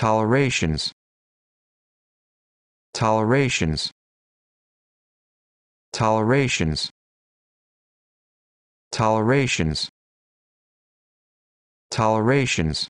tolerations tolerations tolerations tolerations tolerations